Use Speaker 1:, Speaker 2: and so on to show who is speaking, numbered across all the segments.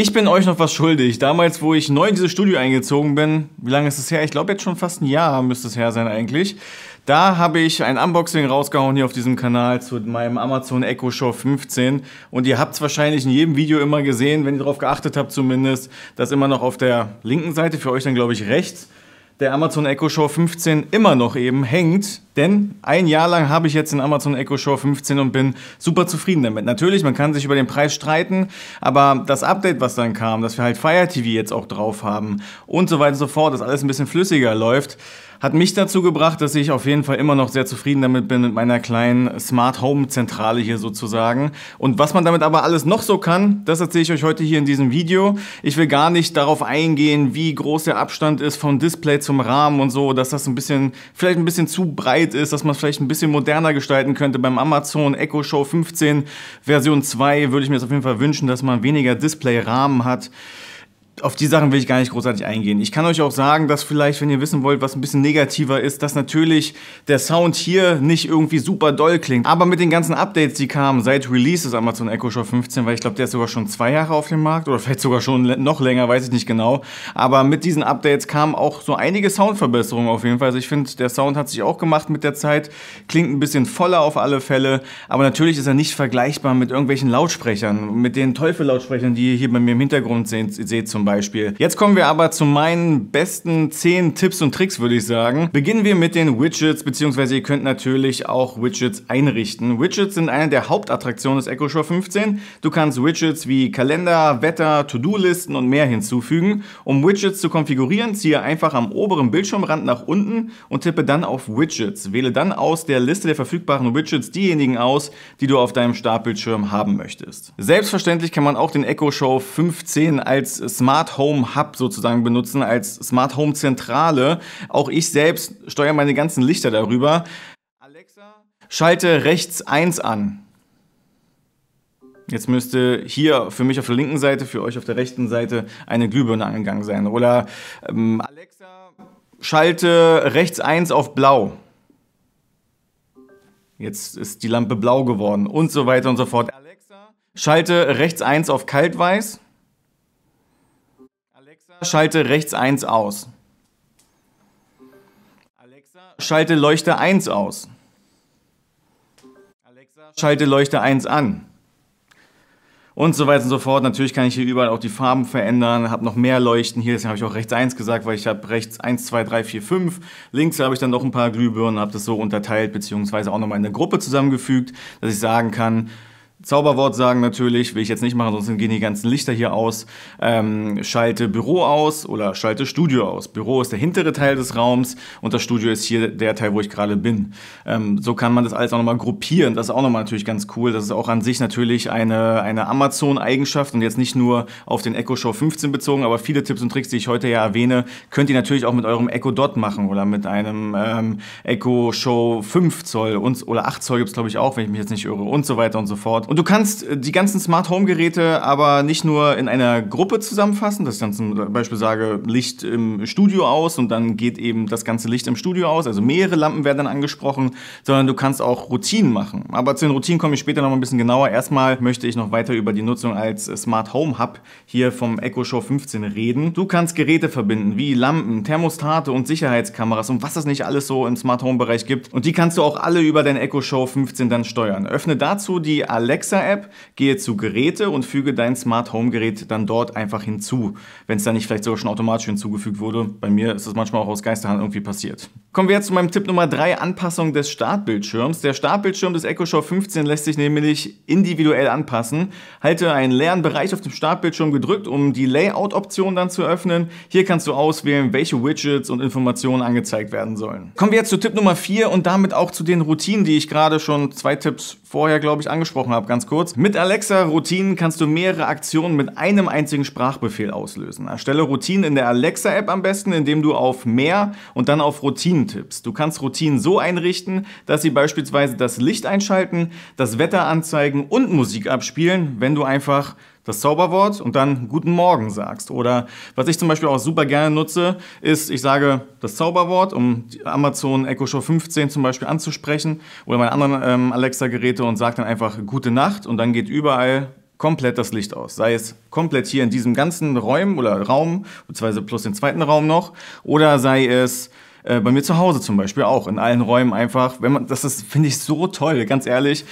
Speaker 1: Ich bin euch noch was schuldig. Damals, wo ich neu in dieses Studio eingezogen bin, wie lange ist es her? Ich glaube jetzt schon fast ein Jahr müsste es her sein eigentlich. Da habe ich ein Unboxing rausgehauen hier auf diesem Kanal zu meinem Amazon Echo Show 15. Und ihr habt es wahrscheinlich in jedem Video immer gesehen, wenn ihr darauf geachtet habt zumindest, dass immer noch auf der linken Seite, für euch dann glaube ich rechts, der Amazon Echo Show 15 immer noch eben hängt. Denn ein Jahr lang habe ich jetzt den Amazon Echo Show 15 und bin super zufrieden damit. Natürlich, man kann sich über den Preis streiten, aber das Update, was dann kam, dass wir halt Fire TV jetzt auch drauf haben und so weiter und so fort, dass alles ein bisschen flüssiger läuft, hat mich dazu gebracht, dass ich auf jeden Fall immer noch sehr zufrieden damit bin mit meiner kleinen Smart Home Zentrale hier sozusagen. Und was man damit aber alles noch so kann, das erzähle ich euch heute hier in diesem Video. Ich will gar nicht darauf eingehen, wie groß der Abstand ist vom Display zum Rahmen und so, dass das ein bisschen, vielleicht ein bisschen zu breit ist, dass man es vielleicht ein bisschen moderner gestalten könnte. Beim Amazon Echo Show 15 Version 2 würde ich mir jetzt auf jeden Fall wünschen, dass man weniger Display-Rahmen hat auf die Sachen will ich gar nicht großartig eingehen. Ich kann euch auch sagen, dass vielleicht, wenn ihr wissen wollt, was ein bisschen negativer ist, dass natürlich der Sound hier nicht irgendwie super doll klingt. Aber mit den ganzen Updates, die kamen seit Release des Amazon Echo Show 15, weil ich glaube, der ist sogar schon zwei Jahre auf dem Markt oder vielleicht sogar schon noch länger, weiß ich nicht genau. Aber mit diesen Updates kamen auch so einige Soundverbesserungen auf jeden Fall. Also ich finde, der Sound hat sich auch gemacht mit der Zeit, klingt ein bisschen voller auf alle Fälle, aber natürlich ist er nicht vergleichbar mit irgendwelchen Lautsprechern, mit den Teufel-Lautsprechern, die ihr hier bei mir im Hintergrund seht, seht zum Beispiel. Beispiel. Jetzt kommen wir aber zu meinen besten 10 Tipps und Tricks, würde ich sagen. Beginnen wir mit den Widgets, beziehungsweise ihr könnt natürlich auch Widgets einrichten. Widgets sind eine der Hauptattraktionen des EchoShore 15. Du kannst Widgets wie Kalender, Wetter, To-Do-Listen und mehr hinzufügen. Um Widgets zu konfigurieren, ziehe einfach am oberen Bildschirmrand nach unten und tippe dann auf Widgets. Wähle dann aus der Liste der verfügbaren Widgets diejenigen aus, die du auf deinem Startbildschirm haben möchtest. Selbstverständlich kann man auch den EchoShore 15 als Smart Smart Home Hub sozusagen benutzen, als Smart Home Zentrale. Auch ich selbst steuere meine ganzen Lichter darüber. Alexa, schalte rechts 1 an. Jetzt müsste hier für mich auf der linken Seite, für euch auf der rechten Seite eine Glühbirne angegangen sein. Oder ähm, Alexa, schalte rechts 1 auf blau. Jetzt ist die Lampe blau geworden und so weiter und so fort. Alexa, schalte rechts 1 auf kaltweiß schalte rechts 1 aus. Alexa, schalte Leuchte 1 aus. Alexa, schalte Leuchte 1 an. Und so weiter und so fort. Natürlich kann ich hier überall auch die Farben verändern, habe noch mehr Leuchten. Hier habe ich auch rechts 1 gesagt, weil ich habe rechts 1, 2, 3, 4, 5. Links habe ich dann noch ein paar Glühbirnen, habe das so unterteilt, beziehungsweise auch nochmal in eine Gruppe zusammengefügt, dass ich sagen kann, Zauberwort sagen natürlich, will ich jetzt nicht machen, sonst gehen die ganzen Lichter hier aus. Ähm, schalte Büro aus oder schalte Studio aus. Büro ist der hintere Teil des Raums und das Studio ist hier der Teil, wo ich gerade bin. Ähm, so kann man das alles auch nochmal gruppieren. Das ist auch nochmal natürlich ganz cool. Das ist auch an sich natürlich eine, eine Amazon-Eigenschaft und jetzt nicht nur auf den Echo Show 15 bezogen, aber viele Tipps und Tricks, die ich heute ja erwähne, könnt ihr natürlich auch mit eurem Echo Dot machen oder mit einem ähm, Echo Show 5 Zoll und, oder 8 Zoll gibt es glaube ich auch, wenn ich mich jetzt nicht irre und so weiter und so fort. Und du kannst äh, die ganzen Smart Home Geräte aber nicht nur in einer Gruppe zusammenfassen, dass ich dann zum Beispiel sage, Licht im Studio aus und dann geht eben das ganze Licht im Studio aus, also mehrere Lampen werden dann angesprochen, sondern du kannst auch Routinen machen. Aber zu den Routinen komme ich später noch mal ein bisschen genauer. Erstmal möchte ich noch weiter über die Nutzung als äh, Smart Home Hub hier vom Echo Show 15 reden. Du kannst Geräte verbinden, wie Lampen, Thermostate und Sicherheitskameras und was es nicht alles so im Smart Home Bereich gibt. Und die kannst du auch alle über dein Echo Show 15 dann steuern. Öffne dazu die Alexa Alexa-App, gehe zu Geräte und füge dein Smart Home-Gerät dann dort einfach hinzu, wenn es dann nicht vielleicht sogar schon automatisch hinzugefügt wurde. Bei mir ist das manchmal auch aus Geisterhand irgendwie passiert. Kommen wir jetzt zu meinem Tipp Nummer 3, Anpassung des Startbildschirms. Der Startbildschirm des Echo Show 15 lässt sich nämlich individuell anpassen. Halte einen leeren Bereich auf dem Startbildschirm gedrückt, um die Layout-Option dann zu öffnen. Hier kannst du auswählen, welche Widgets und Informationen angezeigt werden sollen. Kommen wir jetzt zu Tipp Nummer 4 und damit auch zu den Routinen, die ich gerade schon zwei Tipps vorher, glaube ich, angesprochen habe ganz kurz. Mit Alexa-Routinen kannst du mehrere Aktionen mit einem einzigen Sprachbefehl auslösen. Erstelle Routinen in der Alexa-App am besten, indem du auf Mehr und dann auf Routinen tippst. Du kannst Routinen so einrichten, dass sie beispielsweise das Licht einschalten, das Wetter anzeigen und Musik abspielen, wenn du einfach das Zauberwort und dann Guten Morgen sagst. Oder was ich zum Beispiel auch super gerne nutze, ist, ich sage das Zauberwort, um Amazon Echo Show 15 zum Beispiel anzusprechen oder meine anderen ähm, Alexa-Geräte und sage dann einfach Gute Nacht und dann geht überall komplett das Licht aus. Sei es komplett hier in diesem ganzen Raum oder Raum, beziehungsweise plus den zweiten Raum noch, oder sei es äh, bei mir zu Hause zum Beispiel auch, in allen Räumen einfach. Wenn man, das finde ich so toll, ganz ehrlich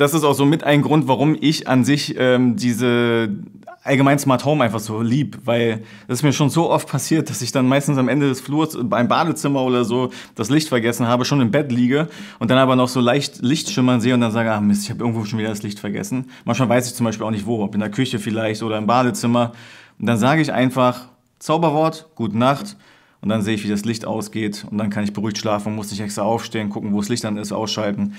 Speaker 1: das ist auch so mit ein Grund, warum ich an sich ähm, diese allgemein Smart Home einfach so lieb, weil das ist mir schon so oft passiert, dass ich dann meistens am Ende des Flurs beim Badezimmer oder so das Licht vergessen habe, schon im Bett liege und dann aber noch so leicht Licht schimmern sehe und dann sage, ah Mist, ich habe irgendwo schon wieder das Licht vergessen. Manchmal weiß ich zum Beispiel auch nicht wo, ob in der Küche vielleicht oder im Badezimmer. Und dann sage ich einfach Zauberwort, gute Nacht. Und dann sehe ich, wie das Licht ausgeht und dann kann ich beruhigt schlafen, muss nicht extra aufstehen, gucken, wo das Licht dann ist, ausschalten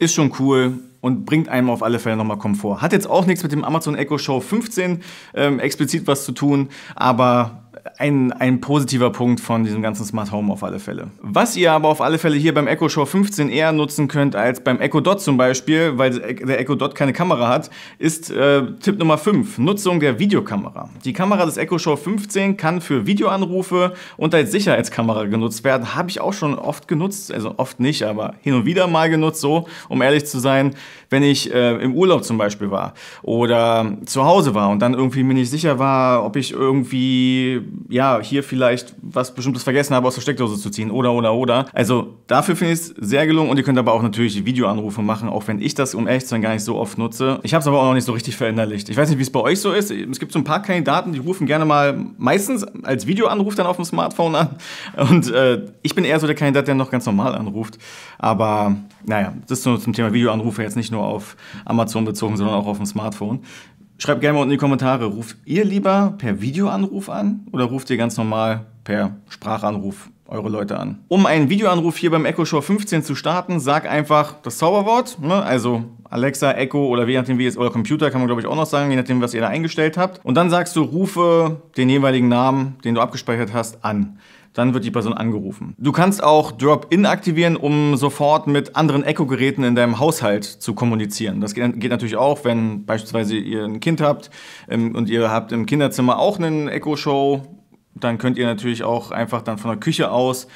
Speaker 1: ist schon cool und bringt einem auf alle Fälle nochmal Komfort. Hat jetzt auch nichts mit dem Amazon Echo Show 15 ähm, explizit was zu tun, aber ein, ein positiver Punkt von diesem ganzen Smart Home auf alle Fälle. Was ihr aber auf alle Fälle hier beim Echo Show 15 eher nutzen könnt als beim Echo Dot zum Beispiel, weil der Echo Dot keine Kamera hat, ist äh, Tipp Nummer 5, Nutzung der Videokamera. Die Kamera des Echo Show 15 kann für Videoanrufe und als Sicherheitskamera genutzt werden. Habe ich auch schon oft genutzt, also oft nicht, aber hin und wieder mal genutzt, so um ehrlich zu sein, wenn ich äh, im Urlaub zum Beispiel war oder zu Hause war und dann irgendwie mir nicht sicher war, ob ich irgendwie ja, hier vielleicht was Bestimmtes vergessen habe, aus der Steckdose zu ziehen oder, oder, oder. Also dafür finde ich es sehr gelungen und ihr könnt aber auch natürlich Videoanrufe machen, auch wenn ich das um echt zu sein gar nicht so oft nutze. Ich habe es aber auch noch nicht so richtig veränderlicht. Ich weiß nicht, wie es bei euch so ist. Es gibt so ein paar Kandidaten, die rufen gerne mal meistens als Videoanruf dann auf dem Smartphone an. Und äh, ich bin eher so der Kandidat, der noch ganz normal anruft. Aber naja, das ist so zum Thema Videoanrufe jetzt nicht nur auf Amazon bezogen, sondern auch auf dem Smartphone. Schreibt gerne mal unten in die Kommentare, ruft ihr lieber per Videoanruf an oder ruft ihr ganz normal per Sprachanruf eure Leute an. Um einen Videoanruf hier beim Echo Show 15 zu starten, sag einfach das Zauberwort, ne? also Alexa, Echo oder je nachdem wie es euer Computer, kann man glaube ich auch noch sagen, je nachdem was ihr da eingestellt habt. Und dann sagst du, rufe den jeweiligen Namen, den du abgespeichert hast, an dann wird die Person angerufen. Du kannst auch Drop-In aktivieren, um sofort mit anderen Echo-Geräten in deinem Haushalt zu kommunizieren. Das geht, geht, natürlich auch, wenn beispielsweise ihr ein Kind habt ähm, und ihr habt im Kinderzimmer auch einen Echo-Show dann könnt ihr natürlich auch einfach dann von der Küche aus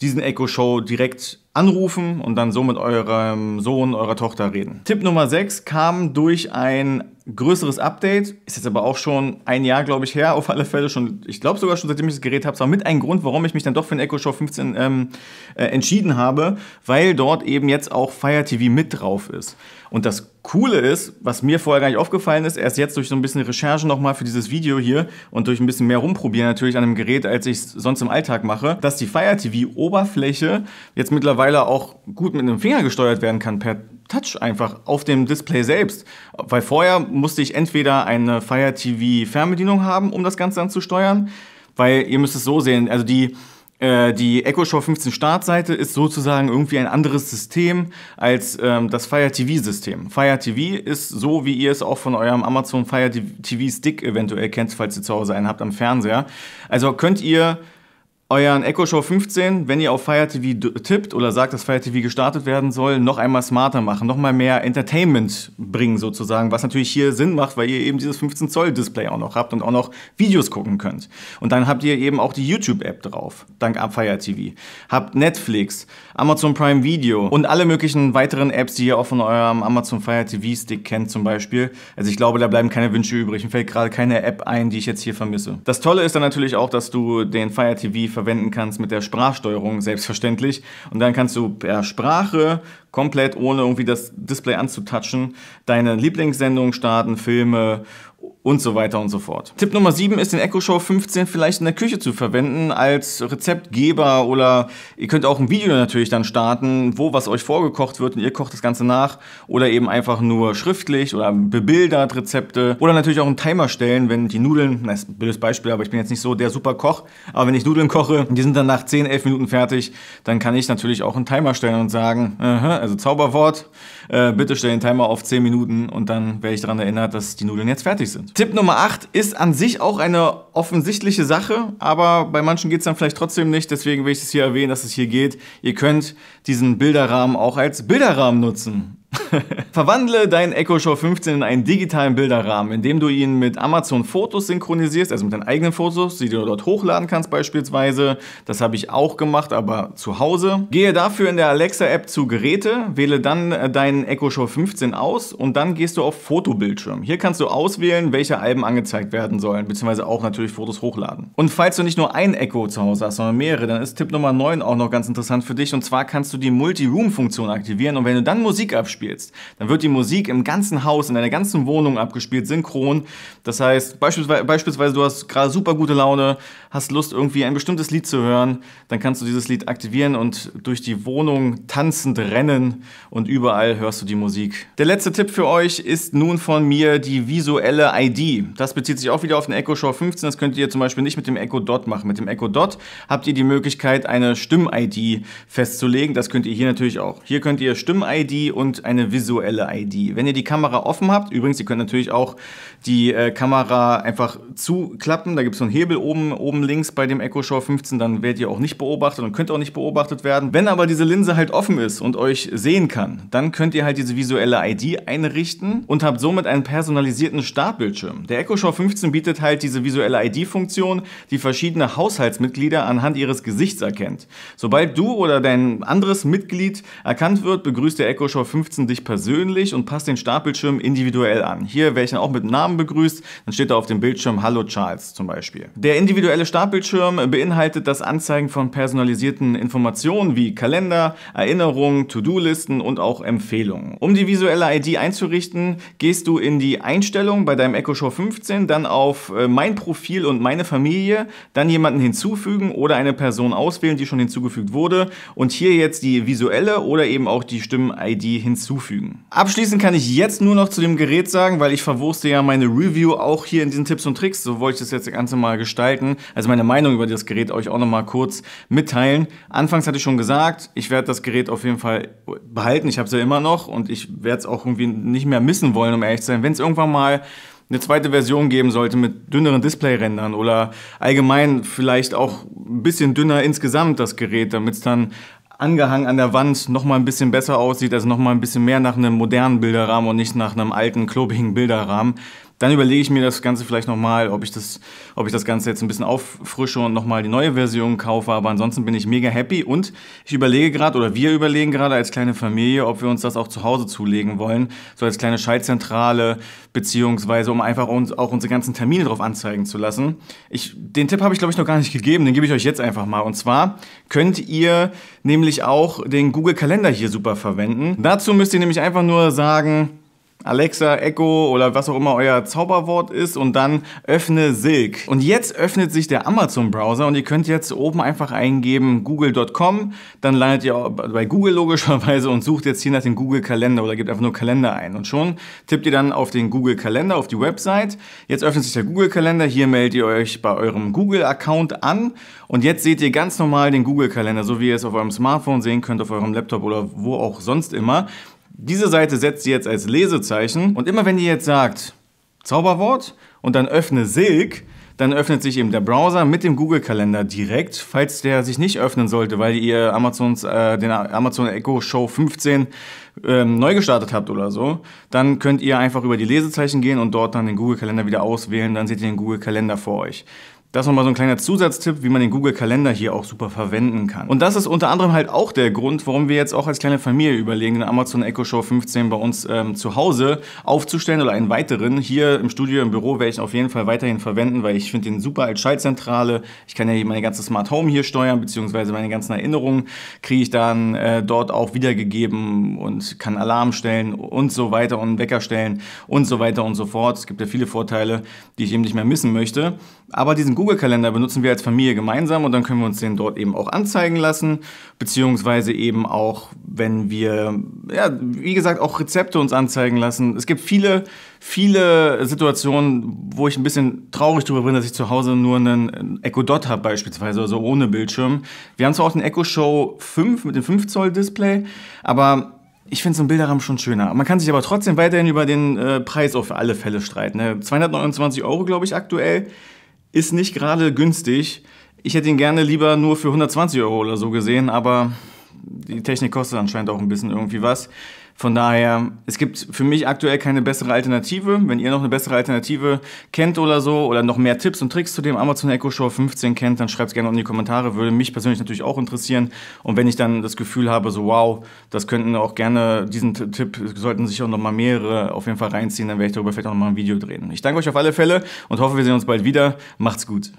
Speaker 1: diesen Echo Show direkt anrufen und dann so mit eurem Sohn, eurer Tochter reden. Tipp Nummer 6 kam durch ein größeres Update, ist jetzt aber auch schon ein Jahr, glaube ich, her, auf alle Fälle schon, ich glaube sogar schon, seitdem ich das Gerät habe, es war mit einem Grund, warum ich mich dann doch für den Echo Show 15 ähm, äh, entschieden habe, weil dort eben jetzt auch Fire TV mit drauf ist. Und das Coole ist, was mir vorher gar nicht aufgefallen ist, erst jetzt durch so ein bisschen Recherche nochmal für dieses Video hier und durch ein bisschen mehr rumprobieren natürlich an dem Gerät, als ich es sonst im Alltag mache, dass die Fire TV-Oberfläche jetzt mittlerweile auch gut mit einem Finger gesteuert werden kann per Touch einfach auf dem Display selbst. Weil vorher musste ich entweder eine Fire TV Fernbedienung haben, um das Ganze dann zu steuern, weil ihr müsst es so sehen, also die äh, die EchoShow 15 Startseite ist sozusagen irgendwie ein anderes System als ähm, das Fire TV-System. Fire TV ist so, wie ihr es auch von eurem Amazon Fire TV Stick eventuell kennt, falls ihr zu Hause einen habt am Fernseher. Also könnt ihr euren Echo Show 15, wenn ihr auf Fire TV tippt oder sagt, dass Fire TV gestartet werden soll, noch einmal smarter machen, noch mal mehr Entertainment bringen sozusagen, was natürlich hier Sinn macht, weil ihr eben dieses 15 Zoll Display auch noch habt und auch noch Videos gucken könnt. Und dann habt ihr eben auch die YouTube App drauf, dank Fire TV. Habt Netflix, Amazon Prime Video und alle möglichen weiteren Apps, die ihr auch von eurem Amazon Fire TV Stick kennt zum Beispiel. Also ich glaube, da bleiben keine Wünsche übrig. Mir fällt gerade keine App ein, die ich jetzt hier vermisse. Das Tolle ist dann natürlich auch, dass du den Fire TV verwenden kannst mit der Sprachsteuerung, selbstverständlich. Und dann kannst du per Sprache komplett ohne irgendwie das Display anzutatschen deine Lieblingssendungen starten, Filme und so weiter und so fort. Tipp Nummer 7 ist, den Echo Show 15 vielleicht in der Küche zu verwenden als Rezeptgeber oder ihr könnt auch ein Video natürlich dann starten, wo was euch vorgekocht wird und ihr kocht das Ganze nach oder eben einfach nur schriftlich oder bebildert Rezepte oder natürlich auch einen Timer stellen, wenn die Nudeln, das ist ein blödes Beispiel, aber ich bin jetzt nicht so der super Koch, aber wenn ich Nudeln koche, und die sind dann nach 10, 11 Minuten fertig, dann kann ich natürlich auch einen Timer stellen und sagen, aha, also Zauberwort, äh, bitte stell den Timer auf 10 Minuten und dann werde ich daran erinnert, dass die Nudeln jetzt fertig sind. Tipp Nummer 8 ist an sich auch eine offensichtliche Sache, aber bei manchen geht es dann vielleicht trotzdem nicht. Deswegen will ich es hier erwähnen, dass es hier geht. Ihr könnt diesen Bilderrahmen auch als Bilderrahmen nutzen. Verwandle deinen Echo Show 15 in einen digitalen Bilderrahmen, indem du ihn mit Amazon Fotos synchronisierst, also mit deinen eigenen Fotos, die du dort hochladen kannst beispielsweise. Das habe ich auch gemacht, aber zu Hause. Gehe dafür in der Alexa-App zu Geräte, wähle dann äh, deinen Echo Show 15 aus und dann gehst du auf Fotobildschirm. Hier kannst du auswählen, welche Alben angezeigt werden sollen, beziehungsweise auch natürlich Fotos hochladen. Und falls du nicht nur ein Echo zu Hause hast, sondern mehrere, dann ist Tipp Nummer 9 auch noch ganz interessant für dich. Und zwar kannst du die Multi-Room-Funktion aktivieren und wenn du dann Musik abspielst, spielst. Dann wird die Musik im ganzen Haus, in deiner ganzen Wohnung abgespielt, synchron. Das heißt, beispielsweise, beispielsweise du hast gerade super gute Laune, hast Lust irgendwie ein bestimmtes Lied zu hören, dann kannst du dieses Lied aktivieren und durch die Wohnung tanzend rennen und überall hörst du die Musik. Der letzte Tipp für euch ist nun von mir die visuelle ID. Das bezieht sich auch wieder auf den Echo Show 15. Das könnt ihr zum Beispiel nicht mit dem Echo Dot machen. Mit dem Echo Dot habt ihr die Möglichkeit, eine Stimm-ID festzulegen. Das könnt ihr hier natürlich auch. Hier könnt ihr Stimm-ID und eine visuelle ID. Wenn ihr die Kamera offen habt, übrigens, ihr könnt natürlich auch die äh, Kamera einfach zuklappen, da gibt es so einen Hebel oben, oben links bei dem Echo Show 15, dann werdet ihr auch nicht beobachtet und könnt auch nicht beobachtet werden. Wenn aber diese Linse halt offen ist und euch sehen kann, dann könnt ihr halt diese visuelle ID einrichten und habt somit einen personalisierten Startbildschirm. Der Echo Show 15 bietet halt diese visuelle ID-Funktion, die verschiedene Haushaltsmitglieder anhand ihres Gesichts erkennt. Sobald du oder dein anderes Mitglied erkannt wird, begrüßt der Echo Show 15 unterstützen dich persönlich und passt den Startbildschirm individuell an. Hier werde ich dann auch mit Namen begrüßt, dann steht da auf dem Bildschirm Hallo Charles zum Beispiel. Der individuelle Startbildschirm beinhaltet das Anzeigen von personalisierten Informationen wie Kalender, Erinnerungen, To-Do-Listen und auch Empfehlungen. Um die visuelle ID einzurichten, gehst du in die Einstellungen bei deinem Echo Show 15, dann auf äh, Mein Profil und Meine Familie, dann jemanden hinzufügen oder eine Person auswählen, die schon hinzugefügt wurde und hier jetzt die visuelle oder eben auch die Stimmen-ID hinzufügen hinzufügen. Abschließend kann ich jetzt nur noch zu dem Gerät sagen, weil ich verwurste ja meine Review auch hier in diesen Tipps und Tricks, so wollte ich das jetzt das ganze mal gestalten, also meine Meinung über das Gerät euch auch nochmal kurz mitteilen. Anfangs hatte ich schon gesagt, ich werde das Gerät auf jeden Fall behalten, ich habe es ja immer noch und ich werde es auch irgendwie nicht mehr missen wollen, um ehrlich zu sein. Wenn es irgendwann mal eine zweite Version geben sollte mit dünneren display oder allgemein vielleicht auch ein bisschen dünner insgesamt das Gerät, damit es dann angehangen an der Wand noch mal ein bisschen besser aussieht, also noch mal ein bisschen mehr nach einem modernen Bilderrahmen und nicht nach einem alten, klobigen Bilderrahmen. Dann überlege ich mir das Ganze vielleicht nochmal, ob ich das, ob ich das Ganze jetzt ein bisschen auffrische und nochmal die neue Version kaufe. Aber ansonsten bin ich mega happy und ich überlege gerade oder wir überlegen gerade als kleine Familie, ob wir uns das auch zu Hause zulegen wollen. So als kleine Schaltzentrale, beziehungsweise um einfach uns auch unsere ganzen Termine drauf anzeigen zu lassen. Ich, den Tipp habe ich glaube ich noch gar nicht gegeben, den gebe ich euch jetzt einfach mal. Und zwar könnt ihr nämlich auch den Google Kalender hier super verwenden. Dazu müsst ihr nämlich einfach nur sagen, Alexa, Echo oder was auch immer euer Zauberwort ist und dann öffne Silk. Und jetzt öffnet sich der Amazon-Browser und ihr könnt jetzt oben einfach eingeben google.com, dann landet ihr bei Google logischerweise und sucht jetzt hier nach dem Google-Kalender oder gebt einfach nur Kalender ein. Und schon tippt ihr dann auf den Google-Kalender, auf die Website. Jetzt öffnet sich der Google-Kalender, hier meldet ihr euch bei eurem Google-Account an und jetzt seht ihr ganz normal den Google-Kalender, so wie ihr es auf eurem Smartphone sehen könnt, auf eurem Laptop oder wo auch sonst immer. Diese Seite setzt ihr jetzt als Lesezeichen und immer wenn ihr jetzt sagt Zauberwort und dann öffne Silk, dann öffnet sich eben der Browser mit dem Google-Kalender direkt. Falls der sich nicht öffnen sollte, weil ihr Amazons, äh, den Amazon Echo Show 15 ähm, neu gestartet habt oder so, dann könnt ihr einfach über die Lesezeichen gehen und dort dann den Google-Kalender wieder auswählen. Dann seht ihr den Google-Kalender vor euch. Das nochmal so ein kleiner Zusatztipp, wie man den Google-Kalender hier auch super verwenden kann. Und das ist unter anderem halt auch der Grund, warum wir jetzt auch als kleine Familie überlegen, den Amazon Echo Show 15 bei uns ähm, zu Hause aufzustellen oder einen weiteren. Hier im Studio, im Büro werde ich ihn auf jeden Fall weiterhin verwenden, weil ich finde ihn super als Schaltzentrale. Ich kann ja hier meine ganze Smart Home hier steuern, beziehungsweise meine ganzen Erinnerungen kriege ich dann äh, dort auch wiedergegeben und kann Alarm stellen und so weiter und Wecker stellen und so weiter und so fort. Es gibt ja viele Vorteile, die ich eben nicht mehr missen möchte. Aber diesen Google-Kalender benutzen wir als Familie gemeinsam und dann können wir uns den dort eben auch anzeigen lassen, beziehungsweise eben auch, wenn wir, ja, wie gesagt, auch Rezepte uns anzeigen lassen. Es gibt viele, viele Situationen, wo ich ein bisschen traurig darüber bin, dass ich zu Hause nur einen Echo Dot habe beispielsweise, also ohne Bildschirm. Wir haben zwar auch den Echo Show 5 mit dem 5 Zoll Display, aber ich finde so einen Bilderrahmen schon schöner. Man kann sich aber trotzdem weiterhin über den äh, Preis auf alle Fälle streiten. Ne? 229 Euro, glaube ich, aktuell ist nicht gerade günstig. Ich hätte ihn gerne lieber nur für 120 Euro oder so gesehen, aber die Technik kostet anscheinend auch ein bisschen irgendwie was. Von daher, es gibt für mich aktuell keine bessere Alternative. Wenn ihr noch eine bessere Alternative kennt oder so oder noch mehr Tipps und Tricks zu dem Amazon Echo Show 15 kennt, dann schreibt es gerne in die Kommentare. Würde mich persönlich natürlich auch interessieren. Und wenn ich dann das Gefühl habe, so wow, das könnten auch gerne, diesen Tipp sollten sich auch nochmal mehrere auf jeden Fall reinziehen, dann werde ich darüber vielleicht auch nochmal ein Video drehen. Ich danke euch auf alle Fälle und hoffe, wir sehen uns bald wieder. Macht's gut.